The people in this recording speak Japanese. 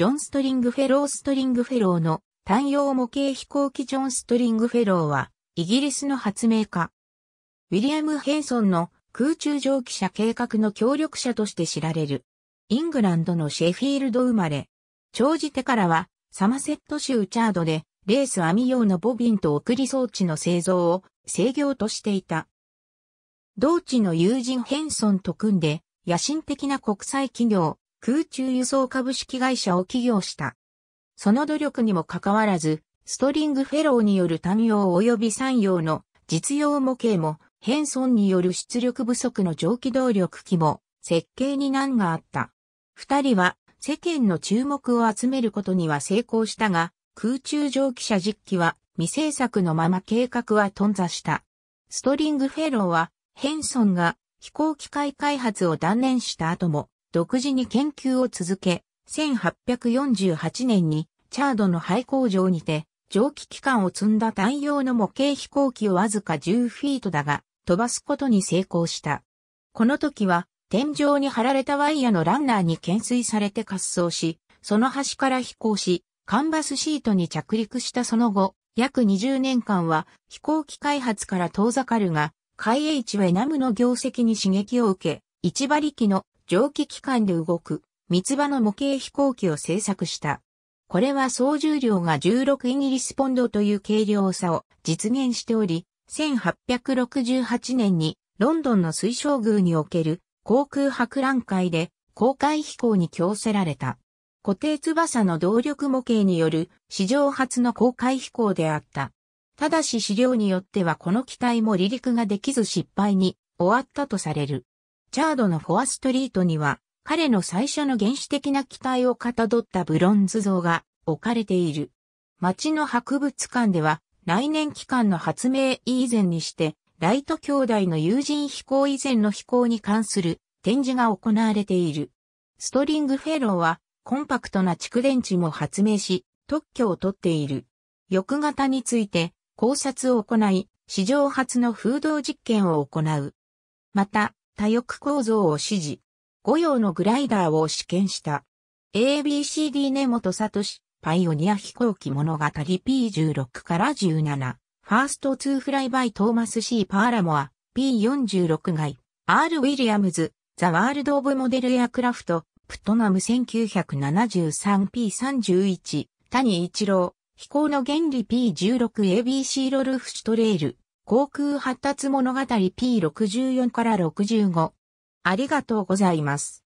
ジョン・ストリングフェロー・ストリングフェローの単葉模型飛行機ジョン・ストリングフェローは、イギリスの発明家。ウィリアム・ヘイソンの空中蒸気車計画の協力者として知られる。イングランドのシェフィールド生まれ。長じ手からは、サマセット州チャードで、レース網用のボビンと送り装置の製造を制御としていた。同地の友人ヘンソンと組んで、野心的な国際企業、空中輸送株式会社を起業した。その努力にもかかわらず、ストリングフェローによる単用及び産用の実用模型も、ヘンソンによる出力不足の蒸気動力機も設計に難があった。二人は世間の注目を集めることには成功したが、空中蒸気車実機は未製作のまま計画は頓挫した。ストリングフェローはヘンソンが飛行機械開発を断念した後も独自に研究を続け、1848年にチャードの廃工場にて、蒸気機関を積んだ単用の模型飛行機をわずか10フィートだが、飛ばすことに成功した。この時は、天井に張られたワイヤのランナーに懸垂されて滑走し、その端から飛行し、カンバスシートに着陸したその後、約20年間は飛行機開発から遠ざかるが、海地はエナムの業績に刺激を受け、1馬力の蒸気機関で動く、三つ葉の模型飛行機を製作した。これは総重量が16イギリスポンドという軽量差を実現しており、1868年にロンドンの水晶宮における航空博覧会で公開飛行に強せられた。固定翼の動力模型による史上初の公開飛行であった。ただし資料によってはこの機体も離陸ができず失敗に終わったとされる。チャードのフォアストリートには、彼の最初の原始的な機体をかたどったブロンズ像が置かれている。町の博物館では、来年期間の発明以前にして、ライト兄弟の友人飛行以前の飛行に関する展示が行われている。ストリングフェローは、コンパクトな蓄電池も発明し、特許を取っている。翼型について考察を行い、史上初の風洞実験を行う。また、多翼構造を指示。五用のグライダーを試験した。ABCD 根本聡、パイオニア飛行機物語 P16 から17、ファースト2フライバイトーマス C パーラモア P46 外、R ウィリアムズ、ザワールドオブモデルエアクラフト、プトナム 1973P31、谷一郎、飛行の原理 P16ABC ロルフシュトレール、航空発達物語 P64 から65。ありがとうございます。